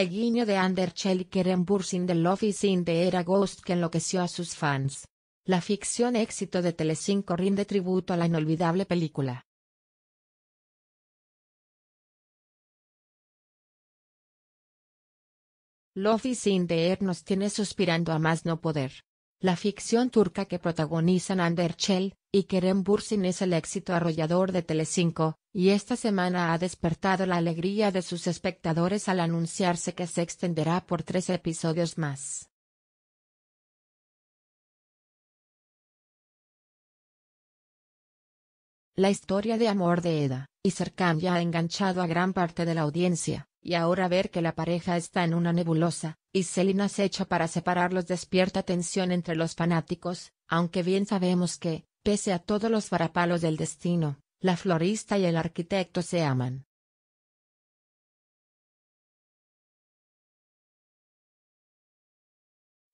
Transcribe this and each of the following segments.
El guiño de y que Bursin de love is in the era ghost que enloqueció a sus fans. La ficción éxito de Telecinco rinde tributo a la inolvidable película. Love is in the air nos tiene suspirando a más no poder. La ficción turca que protagonizan Ander y Kerem Bursin es el éxito arrollador de Telecinco, y esta semana ha despertado la alegría de sus espectadores al anunciarse que se extenderá por tres episodios más. La historia de amor de Eda y Serkan ya ha enganchado a gran parte de la audiencia, y ahora ver que la pareja está en una nebulosa, y Selina se echa para separarlos despierta tensión entre los fanáticos, aunque bien sabemos que, Pese a todos los varapalos del destino, la florista y el arquitecto se aman.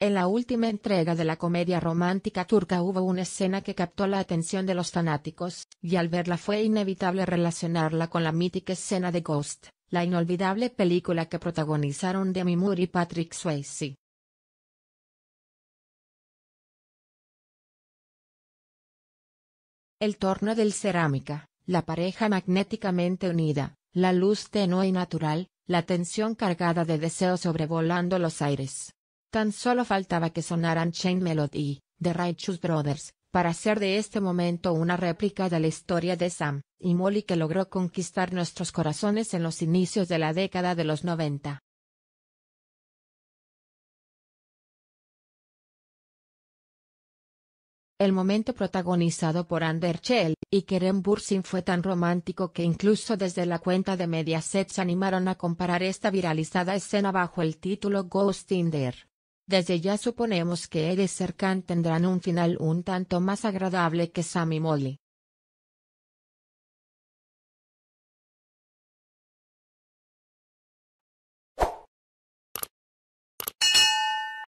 En la última entrega de la comedia romántica turca hubo una escena que captó la atención de los fanáticos, y al verla fue inevitable relacionarla con la mítica escena de Ghost, la inolvidable película que protagonizaron Demi Moore y Patrick Swayze. El torno del cerámica, la pareja magnéticamente unida, la luz tenue y natural, la tensión cargada de deseo sobrevolando los aires. Tan solo faltaba que sonaran Chain Melody, de Righteous Brothers, para hacer de este momento una réplica de la historia de Sam y Molly que logró conquistar nuestros corazones en los inicios de la década de los noventa. El momento protagonizado por Ander y Kerem Bursin fue tan romántico que incluso desde la cuenta de Mediaset se animaron a comparar esta viralizada escena bajo el título Ghost Tinder. Desde ya suponemos que y Serkan tendrán un final un tanto más agradable que Sam Molly.